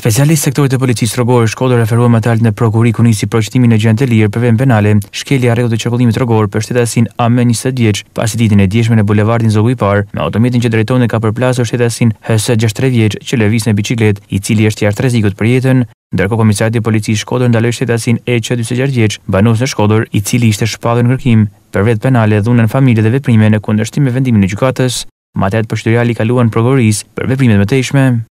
Specialist sektorit të policisë rrogore Shkodër referuan materialin në prokurori ku nisi procedimin e gjendë të lirë për vend penale, shkelja rregullt të qarkullimit rrogor për shtetasin AM 20 vjeç, pasi ditën e djeshme në bulevardin Zogu i Par, me automjetin që drejtonte ka përplasur shtetasin HS 63 vjeç që lëviz në biçiklet, i cili është jashtë rrezikut për jetën, ndërkohë komisari i policisë Shkodër ndaloi shtetasin EQ 46 vjeç, banues në Shkodër, i cili ishte shpallur në kërkim për vetë penale dhunën familje dhe veprime në kundërshtim me vendimin e gjykatës. Materiat përshtyrjali kaluan prokuroris për veprimet më të